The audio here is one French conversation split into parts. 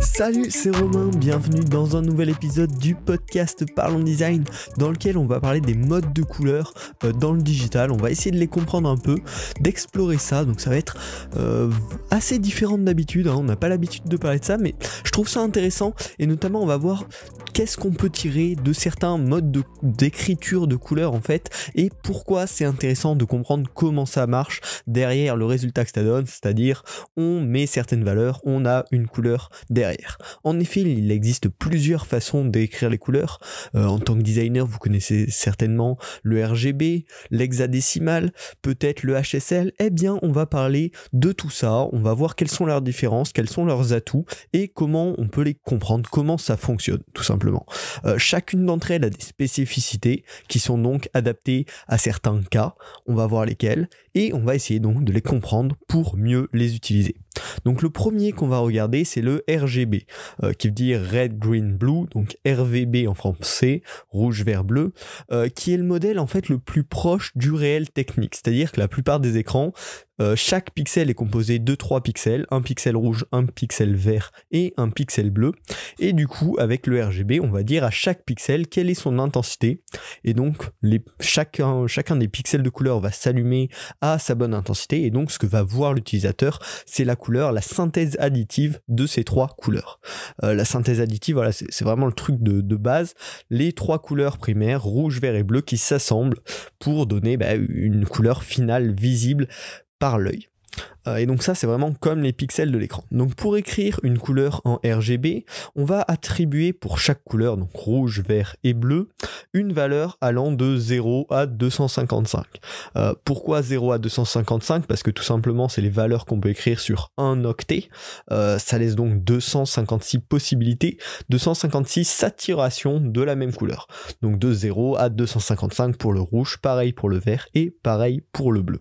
Salut, c'est Romain, bienvenue dans un nouvel épisode du podcast Parlons Design dans lequel on va parler des modes de couleurs euh, dans le digital, on va essayer de les comprendre un peu, d'explorer ça, donc ça va être euh, assez différent d'habitude, hein. on n'a pas l'habitude de parler de ça, mais je trouve ça intéressant et notamment on va voir qu'est-ce qu'on peut tirer de certains modes d'écriture de, couleurs en fait et pourquoi c'est intéressant de comprendre comment ça marche derrière le résultat que ça donne, c'est-à-dire on met certaines valeurs, on a une couleur derrière. En effet, il existe plusieurs façons d'écrire les couleurs. Euh, en tant que designer, vous connaissez certainement le RGB, l'hexadécimal, peut-être le HSL. Eh bien, on va parler de tout ça, on va voir quelles sont leurs différences, quels sont leurs atouts et comment on peut les comprendre, comment ça fonctionne tout simplement. Euh, chacune d'entre elles a des spécificités qui sont donc adaptées à certains cas, on va voir lesquels, et on va essayer donc de les comprendre pour mieux les utiliser. Donc le premier qu'on va regarder c'est le RGB euh, qui veut dire red green blue donc RVB en français rouge vert bleu euh, qui est le modèle en fait le plus proche du réel technique c'est-à-dire que la plupart des écrans euh, chaque pixel est composé de trois pixels, un pixel rouge, un pixel vert et un pixel bleu. Et du coup, avec le RGB, on va dire à chaque pixel quelle est son intensité. Et donc, les, chacun, chacun des pixels de couleur va s'allumer sa bonne intensité. Et donc, ce que va voir l'utilisateur, c'est la couleur, la synthèse additive de ces trois couleurs. Euh, la synthèse additive, voilà, c'est vraiment le truc de, base. Les trois couleurs primaires, rouge, vert et bleu, qui s'assemblent pour donner bah, une couleur finale visible par l'œil. Euh, et donc ça, c'est vraiment comme les pixels de l'écran. Donc pour écrire une couleur en RGB, on va attribuer pour chaque couleur, donc rouge, vert et bleu, une valeur allant de 0 à 255. Euh, pourquoi 0 à 255 Parce que tout simplement, c'est les valeurs qu'on peut écrire sur un octet. Euh, ça laisse donc 256 possibilités, 256 saturations de la même couleur. Donc de 0 à 255 pour le rouge, pareil pour le vert et pareil pour le bleu.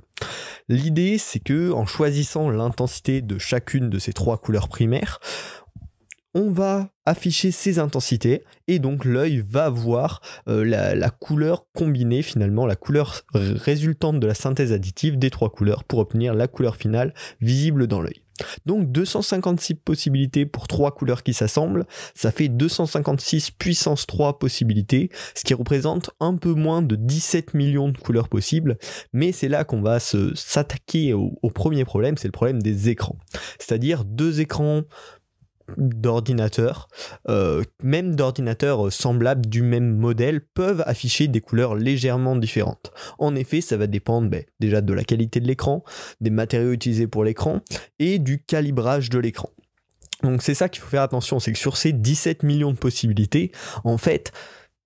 L'idée, c'est que en choisissant l'intensité de chacune de ces trois couleurs primaires, on va afficher ces intensités et donc l'œil va voir euh, la, la, couleur combinée finalement, la couleur résultante de la synthèse additive des trois couleurs pour obtenir la couleur finale visible dans l'œil. Donc 256 possibilités pour 3 couleurs qui s'assemblent, ça fait 256 puissance 3 possibilités, ce qui représente un peu moins de 17 millions de couleurs possibles, mais c'est là qu'on va s'attaquer au, au premier problème, c'est le problème des écrans. C'est-à-dire deux écrans d'ordinateurs, euh, même d'ordinateurs semblables du même modèle, peuvent afficher des couleurs légèrement différentes. En effet, ça va dépendre ben, déjà de la qualité de l'écran, des matériaux utilisés pour l'écran et du calibrage de l'écran. Donc c'est ça qu'il faut faire attention, c'est que sur ces 17 millions de possibilités, en fait,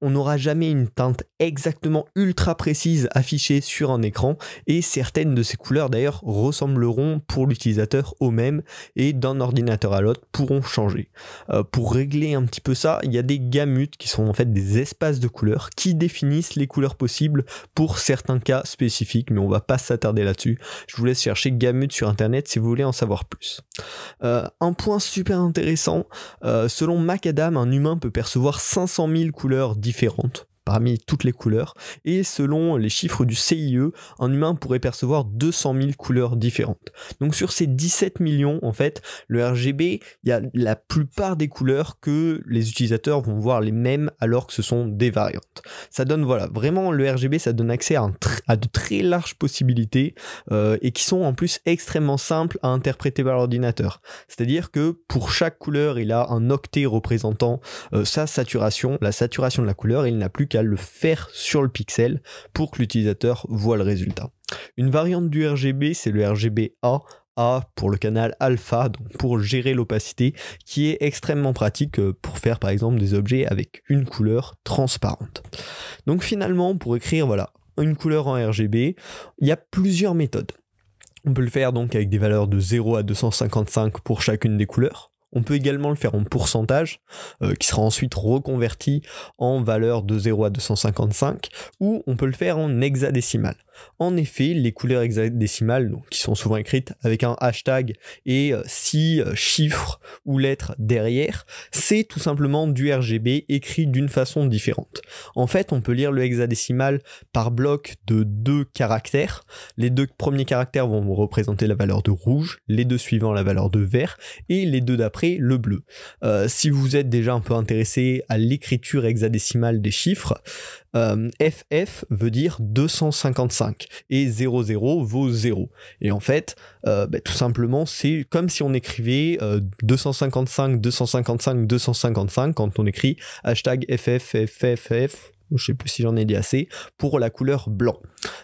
on n'aura jamais une teinte exactement ultra précise affichée sur un écran et certaines de ces couleurs d'ailleurs ressembleront pour l'utilisateur au mêmes et d'un ordinateur à l'autre pourront changer. Euh, pour régler un petit peu ça, il y a des gamuts qui sont en fait des espaces de couleurs qui définissent les couleurs possibles pour certains cas spécifiques mais on va pas s'attarder là-dessus. Je vous laisse chercher gamut sur internet si vous voulez en savoir plus. Euh, un point super intéressant, euh, selon Macadam, un humain peut percevoir 500 000 couleurs différentes différentes parmi toutes les couleurs. Et selon les chiffres du CIE, un humain pourrait percevoir 200 000 couleurs différentes. Donc sur ces 17 millions, en fait, le RGB, il y a la plupart des couleurs que les utilisateurs vont voir les mêmes alors que ce sont des variantes. Ça donne, voilà, vraiment le RGB, ça donne accès à, de très larges possibilités euh, et qui sont en plus extrêmement simples à interpréter par l'ordinateur. C'est-à-dire que pour chaque couleur, il a un octet représentant euh, sa saturation, la saturation de la couleur, et il n'a plus le faire sur le pixel pour que l'utilisateur voit le résultat. Une variante du RGB, c'est le RGB A pour le canal alpha, donc pour gérer l'opacité, qui est extrêmement pratique euh, pour faire par exemple des objets avec une couleur transparente. Donc finalement, pour écrire voilà, une couleur en RGB, il y a plusieurs méthodes. On peut le faire donc avec des valeurs de 0 à 255 pour chacune des couleurs. On peut également le faire en pourcentage, euh, qui sera ensuite reconverti en valeur de 0 à 255, ou on peut le faire en hexadécimal. En effet, les couleurs hexadécimales, qui sont souvent écrites avec un hashtag et euh, six euh, chiffres ou lettres derrière, c'est tout simplement du RGB écrit d'une façon différente. En fait, on peut lire le hexadécimal par bloc de deux caractères. Les deux premiers caractères vont représenter la valeur de rouge, les deux suivants la valeur de vert et les deux d'après le bleu. Euh, si vous êtes déjà un peu intéressé à l'écriture hexadécimale des chiffres, FF euh, veut dire 255 et 00 vaut 0. Et en fait, euh, bah, tout simplement, c'est comme si on écrivait 255, 255, 255 quand on écrit hashtag FFFFF je sais plus si j'en ai dit assez, pour la couleur blanc.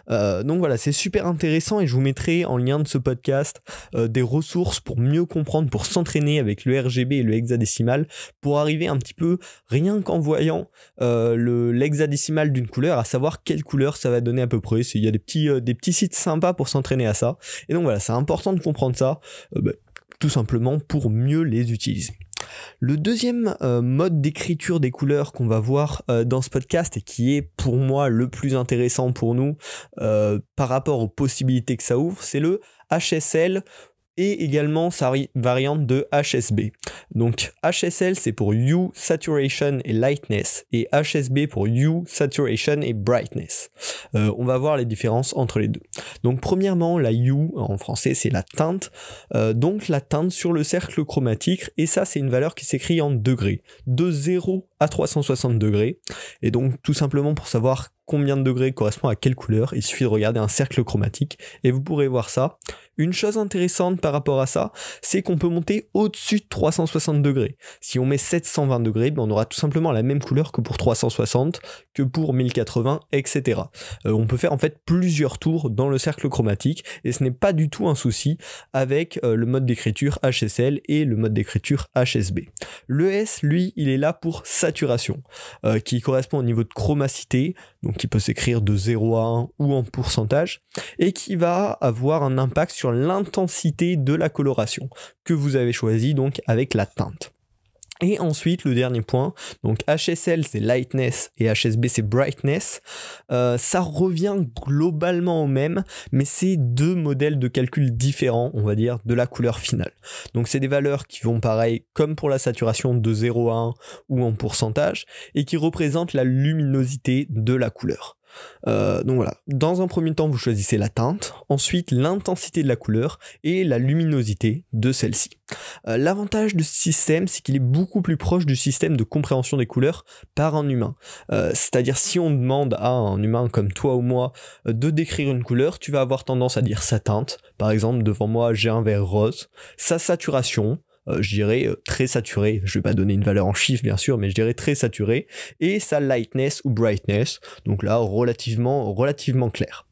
Euh, donc voilà, c'est super intéressant et je vous mettrai en lien de ce podcast euh, des ressources pour mieux comprendre, pour s'entraîner avec le RGB et le hexadécimal, pour arriver un petit peu, rien qu'en voyant euh, le l'hexadécimal d'une couleur, à savoir quelle couleur ça va donner à peu près. Il y a des petits, des petits sites sympas pour s'entraîner à ça. Et donc voilà, c'est important de comprendre ça, bah, tout simplement pour mieux les utiliser. Le deuxième euh, mode d'écriture des couleurs qu'on va voir euh, dans ce podcast et qui est pour moi le plus intéressant pour nous euh, par rapport aux possibilités que ça ouvre, c'est le HSL et également sa variante de HSB. Donc HSL c'est pour Hue, Saturation et Lightness et HSB pour Hue, Saturation et Brightness. Euh, on va voir les différences entre les deux. Donc premièrement la Hue en français c'est la teinte, euh, donc la teinte sur le cercle chromatique et ça c'est une valeur qui s'écrit en degrés, de 0 à 360 degrés et donc tout simplement pour savoir combien de degrés correspond à quelle couleur. Il suffit de regarder un cercle chromatique et vous pourrez voir ça. Une chose intéressante par rapport à ça, c'est qu'on peut monter au-dessus de 360 degrés. Si on met 720 degrés, ben, on aura tout simplement la même couleur que pour 360, que pour 1080, etc. Euh, on peut faire en fait plusieurs tours dans le cercle chromatique et ce n'est pas du tout un souci avec euh, le mode d'écriture HSL et le mode d'écriture HSB. Le S, lui, il est là pour saturation, euh, qui correspond au niveau de chromacité, donc qui peut s'écrire de 0 à 1 ou en pourcentage, et qui va avoir un impact sur l'intensité de la coloration que vous avez choisi donc avec la teinte. Et ensuite, le dernier point, donc HSL c'est lightness et HSB c'est brightness, euh, ça revient globalement au même, mais c'est deux modèles de calcul différents, on va dire, de la couleur finale. Donc c'est des valeurs qui vont pareil, comme pour la saturation, de 0 à 1 ou en pourcentage, et qui représentent la luminosité de la couleur. Euh, donc voilà, dans un premier temps, vous choisissez la teinte, ensuite l'intensité de la couleur et la luminosité de celle-ci. Euh, l'avantage de ce système, c'est qu'il est beaucoup plus proche du système de compréhension des couleurs par un humain. Euh, c'est-à-dire si on demande à un humain comme toi ou moi de décrire une couleur, tu vas avoir tendance à dire sa teinte. Par exemple, devant moi, j'ai un vert rose, sa saturation, euh, je dirais, euh, très saturé. Je vais pas donner une valeur en chiffres, bien sûr, mais je dirais très saturé. Et sa lightness ou brightness, donc là, relativement, relativement clair.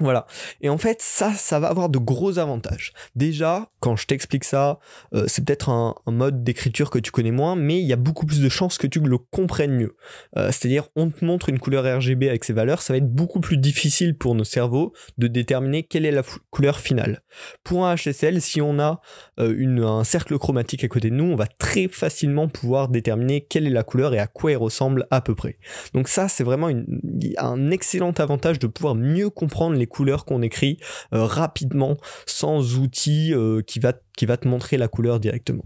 Voilà. Et en fait, ça, ça va avoir de gros avantages. Déjà, quand je t'explique ça, euh, c'est peut-être un, mode d'écriture que tu connais moins, mais il y a beaucoup plus de chances que tu le comprennes mieux. Euh, c'est-à-dire, on te montre une couleur RGB avec ses valeurs, ça va être beaucoup plus difficile pour nos cerveaux de déterminer quelle est la couleur finale. Pour un HSL, si on a euh, un cercle chromatique à côté de nous, on va très facilement pouvoir déterminer quelle est la couleur et à quoi elle ressemble à peu près. Donc ça, c'est vraiment un excellent avantage de pouvoir mieux comprendre les couleurs qu'on écrit euh, rapidement sans outil euh, qui va qui va te montrer la couleur directement.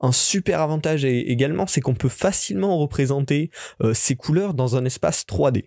Un super avantage également, c'est qu'on peut facilement représenter euh, ces couleurs dans un espace 3D.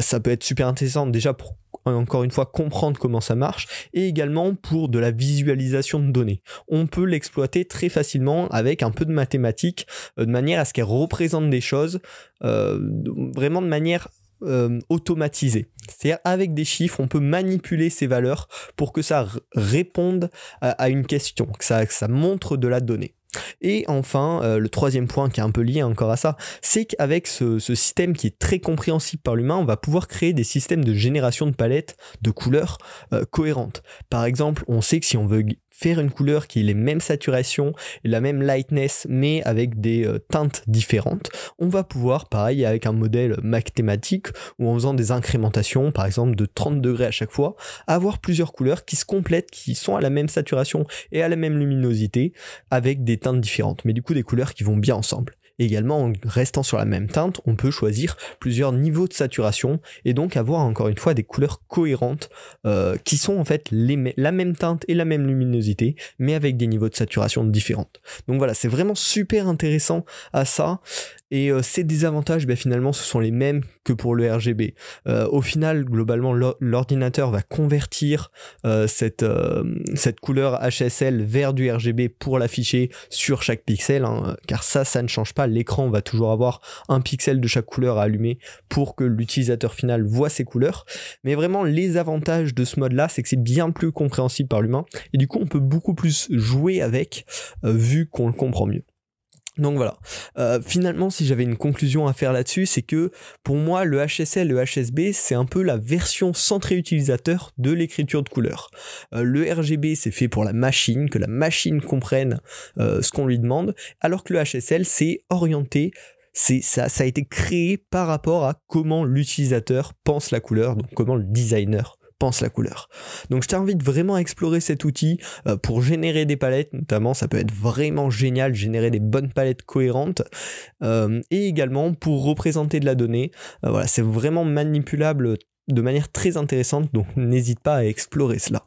ça peut être super intéressant déjà pour encore une fois comprendre comment ça marche et également pour de la visualisation de données. On peut l'exploiter très facilement avec un peu de mathématiques de manière à ce qu'elle représente des choses vraiment de manière euh, automatisé. C'est-à-dire avec des chiffres, on peut manipuler ces valeurs pour que ça réponde à, une question, que ça, montre de la donnée. Et enfin, euh, le troisième point qui est un peu lié encore à ça, c'est qu'avec ce, système qui est très compréhensible par l'humain, on va pouvoir créer des systèmes de génération de palettes de couleurs euh, cohérentes. Par exemple, on sait que si on veut faire une couleur qui ait les mêmes saturations, la même lightness, mais avec des euh, teintes différentes, on va pouvoir, pareil, avec un modèle mathématique ou en faisant des incrémentations, par exemple de 30 degrés à chaque fois, avoir plusieurs couleurs qui se complètent, qui sont à la même saturation et à la même luminosité, avec des teintes différentes, mais du coup des couleurs qui vont bien ensemble également, en restant sur la même teinte, on peut choisir plusieurs niveaux de saturation et donc avoir encore une fois des couleurs cohérentes euh, qui sont en fait la même teinte et la même luminosité, mais avec des niveaux de saturation différentes. Donc voilà, c'est vraiment super intéressant à ça. Et euh, ces désavantages, ben, finalement, ce sont les mêmes que pour le RGB. Euh, au final, globalement, l'ordinateur va convertir euh, cette, cette couleur HSL vers du RGB pour l'afficher sur chaque pixel, hein, car ça, ça ne change pas. L'écran va toujours avoir un pixel de chaque couleur à allumer pour que l'utilisateur final voit ses couleurs. Mais vraiment, les avantages de ce mode-là, c'est que c'est bien plus compréhensible par l'humain, et du coup, on peut beaucoup plus jouer avec, vu qu'on le comprend mieux. Donc voilà. Euh, finalement, si j'avais une conclusion à faire là-dessus, c'est que pour moi, le HSL, le HSB, c'est un peu la version centrée utilisateur de l'écriture de couleur. Euh, le RGB, c'est fait pour la machine, que la machine comprenne euh, ce qu'on lui demande, alors que le HSL, c'est orienté ça, ça, a été créé par rapport à comment l'utilisateur pense la couleur, donc comment le designer pense la couleur. Donc je t'invite vraiment à explorer cet outil euh, pour générer des palettes, notamment ça peut être vraiment génial, générer des bonnes palettes cohérentes, euh, et également pour représenter de la donnée. Euh, voilà, c'est vraiment manipulable de manière très intéressante, donc n'hésite pas à explorer cela.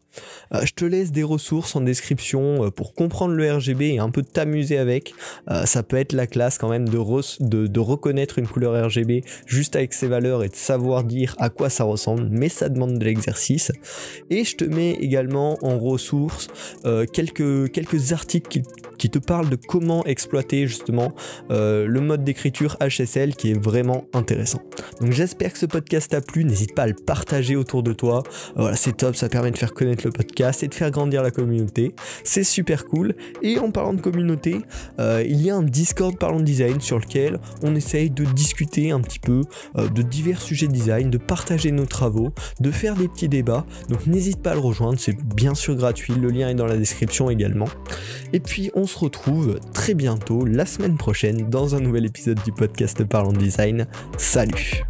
Euh, je te laisse des ressources en description euh, pour comprendre le RGB et un peu t'amuser avec. Euh, ça peut être la classe quand même de, reconnaître une couleur RGB juste avec ses valeurs et de savoir dire à quoi ça ressemble, mais ça demande de l'exercice. Et je te mets également en ressources quelques, articles qui, te parlent de comment exploiter justement le mode d'écriture HSL qui est vraiment intéressant. Donc j'espère que ce podcast t'a plu, n'hésite pas à le partager autour de toi. Voilà, c'est top, ça permet de faire connaître le podcast et de faire grandir la communauté. C'est super cool. Et en parlant de communauté, euh, il y a un Discord Parlons Design sur lequel on essaye de discuter un petit peu euh, de divers sujets de design, de partager nos travaux, de faire des petits débats. Donc n'hésite pas à le rejoindre, c'est bien sûr gratuit. Le lien est dans la description également. Et puis on se retrouve très bientôt la semaine prochaine dans un nouvel épisode du podcast Parlons Design. Salut